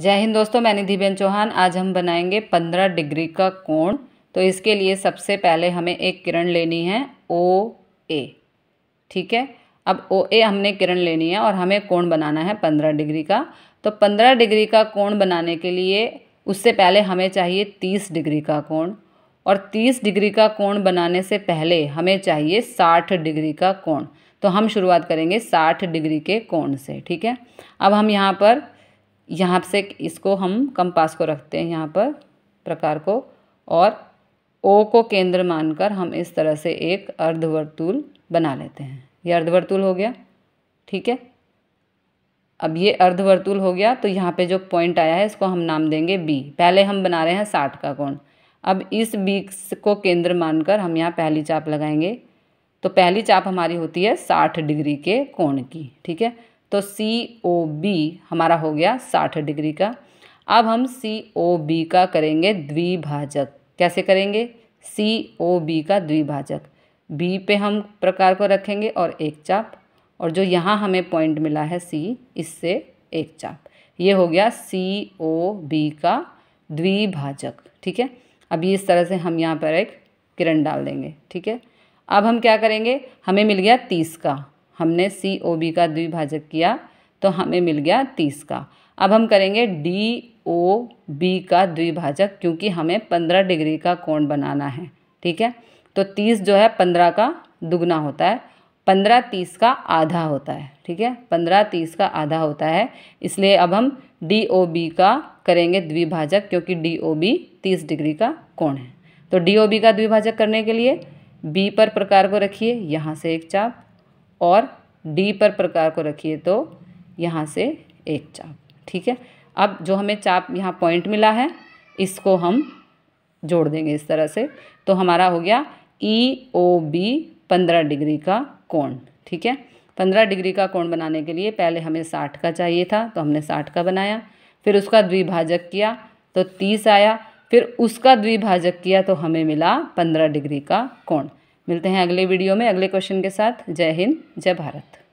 जय हिंद दोस्तों मैं निधिबेन चौहान आज हम बनाएंगे पंद्रह डिग्री का कोण तो इसके लिए सबसे पहले हमें एक किरण लेनी है ओ ए ठीक है अब ओ ए हमने किरण लेनी है और हमें कोण बनाना है पंद्रह डिग्री का तो पंद्रह डिग्री का कोण बनाने के लिए उससे पहले हमें चाहिए तीस डिग्री का कोण और तीस डिग्री का कोण बनाने से पहले हमें चाहिए साठ डिग्री का कोण तो हम शुरुआत करेंगे साठ डिग्री के कोण से ठीक है अब हम यहाँ पर यहाँ से इसको हम कंपास को रखते हैं यहाँ पर प्रकार को और ओ को केंद्र मानकर हम इस तरह से एक अर्धवर्तुल बना लेते हैं ये अर्धवर्तुल हो गया ठीक है अब ये अर्धवर्तुल हो गया तो यहाँ पे जो पॉइंट आया है इसको हम नाम देंगे बी पहले हम बना रहे हैं साठ का कोण अब इस बी को केंद्र मानकर हम यहाँ पहली चाप लगाएंगे तो पहली चाप हमारी होती है साठ डिग्री के कोण की ठीक है तो सी ओ बी हमारा हो गया साठ डिग्री का अब हम सी ओ बी का करेंगे द्विभाजक कैसे करेंगे सी ओ बी का द्विभाजक बी पे हम प्रकार को रखेंगे और एक चाप और जो यहाँ हमें पॉइंट मिला है सी इससे एक चाप ये हो गया सी ओ बी का द्विभाजक ठीक है अब इस तरह से हम यहाँ पर एक किरण डाल देंगे ठीक है अब हम क्या करेंगे हमें मिल गया तीस का हमने सी ओ बी का द्विभाजक किया तो हमें मिल गया तीस का अब हम करेंगे डी ओ बी का द्विभाजक क्योंकि हमें पंद्रह डिग्री का कोण बनाना है ठीक है तो तीस जो है पंद्रह का दुगना होता है पंद्रह तीस का आधा होता है ठीक है पंद्रह तीस का आधा होता है इसलिए अब हम डी ओ बी का करेंगे द्विभाजक क्योंकि डी ओ बी तीस डिग्री का कोण है तो डी ओ बी का द्विभाजक करने के लिए बी पर प्रकार को रखिए यहाँ से एक चाप और डी पर प्रकार को रखिए तो यहाँ से एक चाप ठीक है अब जो हमें चाप यहाँ पॉइंट मिला है इसको हम जोड़ देंगे इस तरह से तो हमारा हो गया ई ओ बी पंद्रह डिग्री का कोण ठीक है पंद्रह डिग्री का कोण बनाने के लिए पहले हमें साठ का चाहिए था तो हमने साठ का बनाया फिर उसका द्विभाजक किया तो तीस आया फिर उसका द्विभाजक किया तो हमें मिला पंद्रह डिग्री का कोण मिलते हैं अगले वीडियो में अगले क्वेश्चन के साथ जय हिंद जय भारत